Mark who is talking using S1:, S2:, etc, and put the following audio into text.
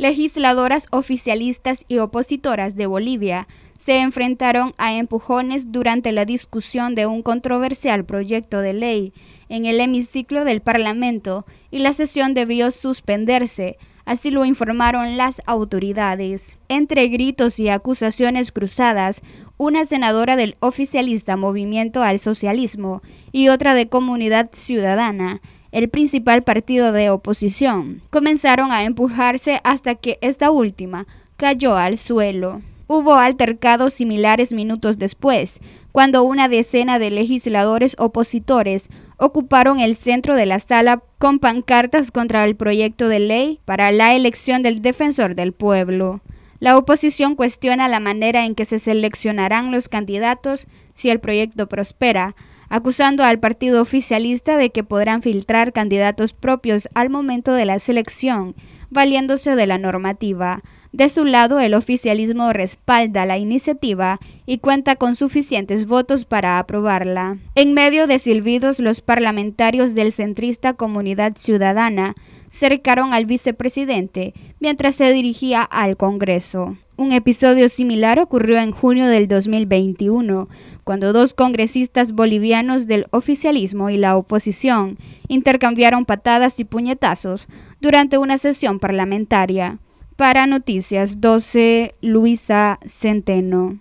S1: legisladoras oficialistas y opositoras de Bolivia se enfrentaron a empujones durante la discusión de un controversial proyecto de ley en el hemiciclo del Parlamento y la sesión debió suspenderse, así lo informaron las autoridades. Entre gritos y acusaciones cruzadas, una senadora del oficialista Movimiento al Socialismo y otra de Comunidad Ciudadana el principal partido de oposición, comenzaron a empujarse hasta que esta última cayó al suelo. Hubo altercados similares minutos después, cuando una decena de legisladores opositores ocuparon el centro de la sala con pancartas contra el proyecto de ley para la elección del defensor del pueblo. La oposición cuestiona la manera en que se seleccionarán los candidatos si el proyecto prospera, acusando al partido oficialista de que podrán filtrar candidatos propios al momento de la selección, valiéndose de la normativa. De su lado, el oficialismo respalda la iniciativa y cuenta con suficientes votos para aprobarla. En medio de silbidos, los parlamentarios del centrista Comunidad Ciudadana cercaron al vicepresidente mientras se dirigía al Congreso. Un episodio similar ocurrió en junio del 2021, cuando dos congresistas bolivianos del oficialismo y la oposición intercambiaron patadas y puñetazos durante una sesión parlamentaria. Para Noticias 12, Luisa Centeno.